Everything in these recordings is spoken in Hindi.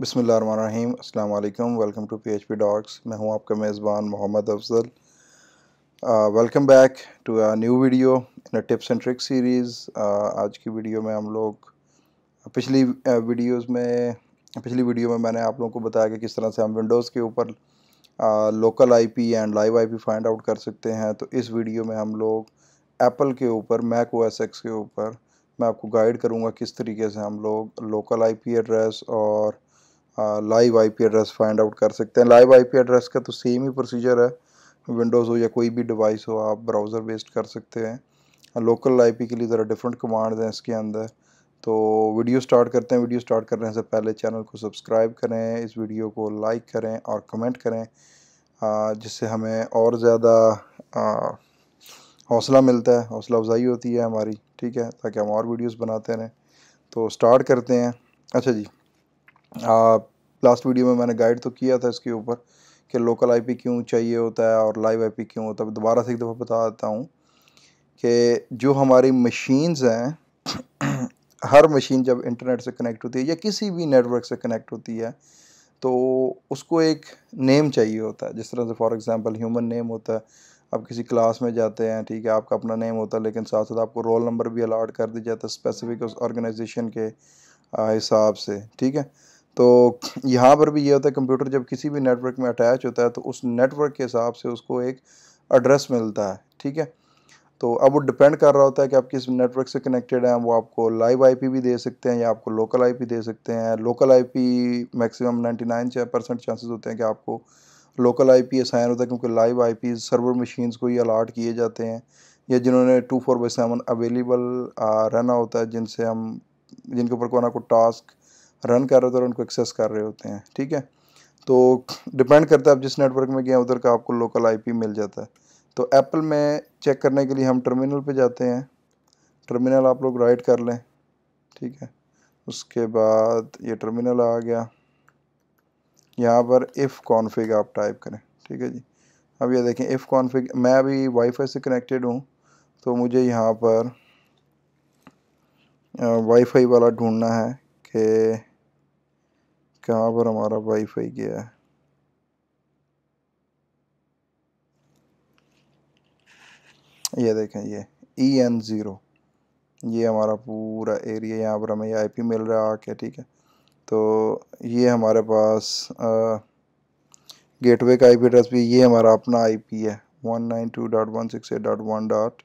बसमिल welcome to P H P docs मैं हूं आपका मेज़बान मोहम्मद अफजल welcome back to a new video in tips and trick series आज की वीडियो में हम लोग पिछली वीडियोस में पिछली वीडियो में मैंने आप लोगों को बताया कि किस तरह से हम विंडोज़ के ऊपर local IP and live IP find out कर सकते हैं तो इस वीडियो में हम लोग एप्पल के ऊपर मैक ओ के ऊपर मैं आपको गाइड करूँगा किस तरीके से हम लोग लोकल आई एड्रेस और live IP address find out कर सकते हैं लाइव आईपी एड्रेस का तो सेम ही प्रोसीजर है विंडोज़ हो या कोई भी डिवाइस हो आप ब्राउज़र बेस्ड कर सकते हैं लोकल आईपी के लिए ज़रा डिफरेंट कमांड हैं इसके अंदर तो वीडियो स्टार्ट करते हैं वीडियो स्टार्ट करने से पहले चैनल को सब्सक्राइब करें इस वीडियो को लाइक करें और कमेंट करें जिससे हमें और ज़्यादा हौसला मिलता है हौसला अफजाई होती है हमारी ठीक है ताकि हम और वीडियोस बनाते रहें तो स्टार्ट करते हैं अच्छा जी लास्ट वीडियो में मैंने गाइड तो किया था इसके ऊपर कि लोकल आईपी क्यों चाहिए होता है और लाइव आईपी क्यों होता है दोबारा से एक दफ़ा बता देता हूँ कि जो हमारी मशीन्स हैं हर मशीन जब इंटरनेट से कनेक्ट होती है या किसी भी नेटवर्क से कनेक्ट होती है तो उसको एक नेम चाहिए होता है जिस तरह से फॉर एग्ज़ाम्पल ह्यूमन नेम होता है आप किसी क्लास में जाते हैं ठीक है आपका अपना नेम होता है लेकिन साथ साथ आपको रोल नंबर भी अलाट कर दिया जाता है स्पेसिफिक उस ऑर्गेनाइजेशन के हिसाब से ठीक है तो यहाँ पर भी ये होता है कंप्यूटर जब किसी भी नेटवर्क में अटैच होता है तो उस नेटवर्क के हिसाब से उसको एक एड्रेस मिलता है ठीक है तो अब वो डिपेंड कर रहा होता है कि आप किस नेटवर्क से कनेक्टेड हैं वो आपको लाइव आईपी भी दे सकते हैं या आपको लोकल आईपी दे सकते हैं local IP maximum 99 percent chances होते हैं कि आपको लोकल आई पी असाइन होता है क्योंकि live I P server machines को ही अलाट किए जाते हैं या जिन्होंने two four by seven available रहना होता है जिनसे हम जिनके ऊपर ना कोई टास्क रन कर रहे होते हैं और उनको एक्सेस कर रहे होते हैं ठीक है तो डिपेंड करता है आप जिस नेटवर्क में गए उधर का आपको लोकल आईपी मिल जाता है तो एप्पल में चेक करने के लिए हम टर्मिनल पे जाते हैं टर्मिनल आप लोग राइट कर लें ठीक है उसके बाद ये टर्मिनल आ गया यहाँ पर इफ़ कॉन्फ़िग आप टाइप करें ठीक है जी अब ये देखें इफ़ कॉन्फ़िग मैं अभी वाईफाई से कनेक्टेड हूँ तो मुझे यहाँ पर वाईफाई वाला ढूंढना है कि कहाँ पर हमारा वाईफाई गया है ये देखें ये ई एन ज़ीरो ये हमारा पूरा एरिया यहाँ पर हमें आई पी मिल रहा है आके ठीक है तो ये हमारे पास गेटवे का आई पी एड्रेस भी ये हमारा अपना आई पी है one nine two dot one six eight dot one dot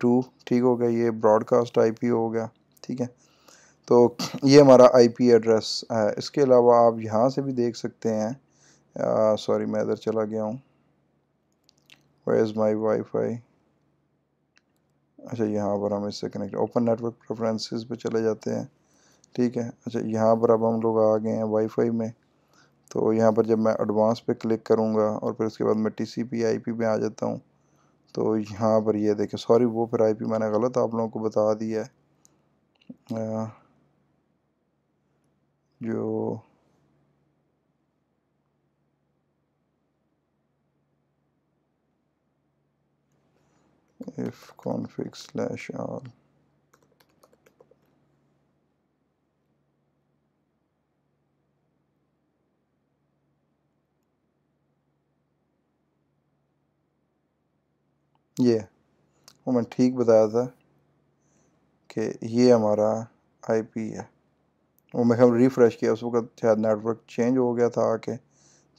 two ठीक हो गया ये ब्रॉडकास्ट आई पी हो गया ठीक है तो ये हमारा आईपी एड्रेस है इसके अलावा आप यहाँ से भी देख सकते हैं सॉरी मैं इधर चला गया हूँ वे इज़ माई वाईफाई अच्छा यहाँ पर हम इससे कनेक्ट ओपन नेटवर्क प्रेफरेंसेस पे चले जाते हैं ठीक है अच्छा यहाँ पर अब हम लोग आ गए हैं वाईफाई में तो यहाँ पर जब मैं एडवांस पे क्लिक करूँगा और फिर उसके बाद मैं T C P I P में आ जाता हूँ तो यहाँ पर ये यह देखें सॉरी वो फिर आई पी मैंने गलत आप लोगों को बता दिया है जो if config slash r ये वो मैंने ठीक बताया था कि ये हमारा आईपी है और मैं हम रिफ़्रेश किया उस वक्त शायद नेटवर्क चेंज हो गया था आके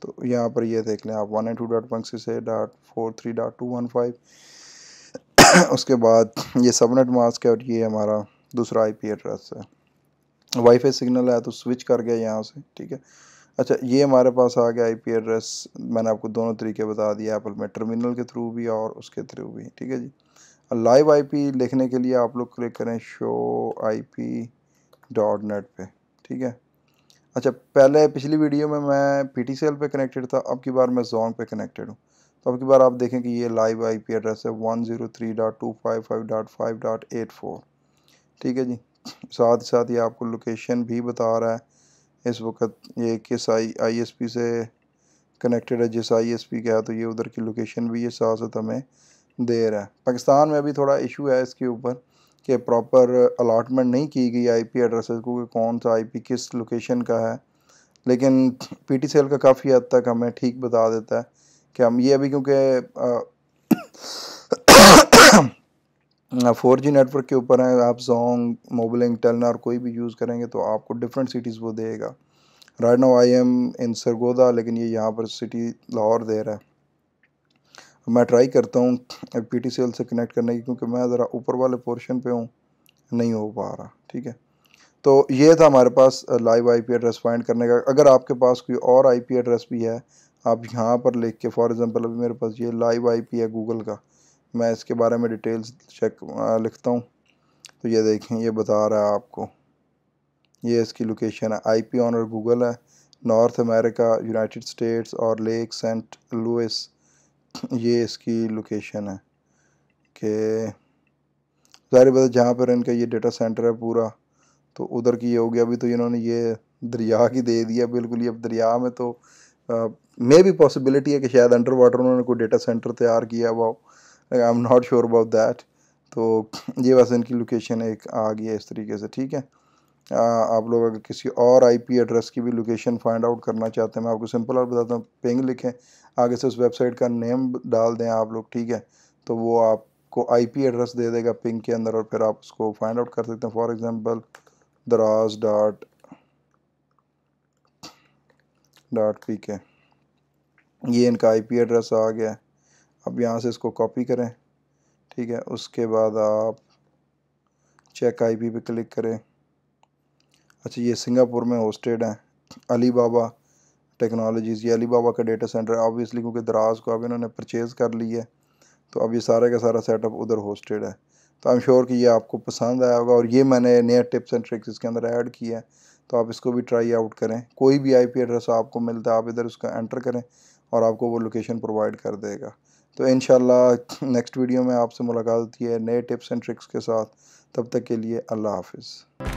तो यहाँ पर ये देख लें आप one eight two dot one six dot four three dot two one five उसके बाद ये सबनेट मास्क है और ये हमारा दूसरा आईपी एड्रेस है वाईफाई सिग्नल है तो स्विच कर गया यहाँ से ठीक है अच्छा ये हमारे पास आ गया आईपी एड्रेस मैंने आपको दोनों तरीके बता दिए एप्पल में टर्मिनल के थ्रू भी और उसके थ्रू भी ठीक है जी लाइव आईपी लिखने के लिए आप लोग क्लिक करें शो पी डॉट नेट पर ठीक है अच्छा पहले पिछली वीडियो में मैं पी टी पे कनेक्टेड था अब की बार मैं जोंग पे कनेक्टेड हूँ तो अब की बार आप देखें कि ये लाइव आईपी एड्रेस है one zero three dot two five five dot five dot eight four ठीक है जी साथ ही साथ ये आपको लोकेशन भी बता रहा है इस वक्त ये किस आई आई एस पी से कनेक्टेड है जिस आई एस पी का है तो ये उधर की लोकेशन भी ये साथ साथ हमें दे रहा है पाकिस्तान में अभी थोड़ा इशू है इसके ऊपर के प्रॉपर अलाटमेंट नहीं की गई आईपी एड्रेसेस को कि कौन सा आईपी किस लोकेशन का है लेकिन सी एल का काफ़ी हद तक हमें ठीक बता देता है कि हम ये अभी क्योंकि फोर जी नेटवर्क के ऊपर हैं आप जोंग मोबलिंग टेलनार कोई भी यूज़ करेंगे तो आपको डिफरेंट सिटीज़ वो देगा right now I am in Sargodha लेकिन ये यहाँ पर सिटी लाहौर दे रहा है मैं ट्राई करता हूँ पी टी सेल से कनेक्ट करने की क्योंकि मैं ज़रा ऊपर वाले पोर्शन पे हूँ नहीं हो पा रहा ठीक है तो ये था हमारे पास लाइव आईपी एड्रेस फाइंड करने का अगर आपके पास कोई और आईपी एड्रेस भी है आप यहाँ पर लिख के फॉर एग्ज़ाम्पल अभी मेरे पास ये लाइव पी है गूगल का मैं इसके बारे में डिटेल्स चेक लिखता हूँ तो ये देखें ये बता रहा है आपको ये इसकी लोकेशन है आई पी ऑनर गूगल है नॉर्थ अमेरिका यूनाइटेड स्टेट्स और लेक सेंट लुइस ये इसकी लोकेशन है कि ज़ाहिर बात है जहाँ पर इनका ये डेटा सेंटर है पूरा तो उधर की ये हो गया अभी तो इन्होंने ये दरिया की दे दिया बिल्कुल ये अब दरिया में तो मे भी पॉसिबिलिटी है कि शायद अंडर वाटर उन्होंने कोई डेटा सेंटर तैयार किया हुआ I am not sure about that तो ये बस इनकी लोकेशन एक आ गई है इस तरीके से ठीक है आप लोग अगर किसी और आईपी एड्रेस की भी लोकेशन फाइंड आउट करना चाहते हैं मैं आपको सिंपल और बताता हूँ पिंग लिखें आगे से उस वेबसाइट का नेम डाल दें आप लोग ठीक है तो वो आपको आईपी एड्रेस दे देगा पिंग के अंदर और फिर आप उसको फाइंड आउट कर सकते हैं for example Daraz dot dot P K ये इनका आईपी एड्रेस आ गया अब यहाँ से इसको कॉपी करें ठीक है उसके बाद आप चेक आईपी पे क्लिक करें अच्छा ये सिंगापुर में होस्टेड हैं अली बाबा टेक्नोलॉजीज़ ये अली बाबा का डेटा सेंटर ऑब्वियसली क्योंकि दराज को अब इन्होंने परचेज़ कर ली है तो अब ये सारे का सारा सेटअप उधर होस्टेड है तो आई एम श्योर कि ये आपको पसंद आया होगा और ये मैंने नया टिप्स एंड ट्रिक्स इसके अंदर ऐड किया है तो आप इसको भी ट्राई आउट करें कोई भी आई एड्रेस आपको मिलता है आप इधर उसका एंटर करें और आपको वो लोकेशन प्रोवाइड कर देगा तो इन नेक्स्ट वीडियो में आपसे मुलाकात होती है नए टिप्स एंड ट्रिक्स के साथ तब तक के लिए अल्लाह हाफिज़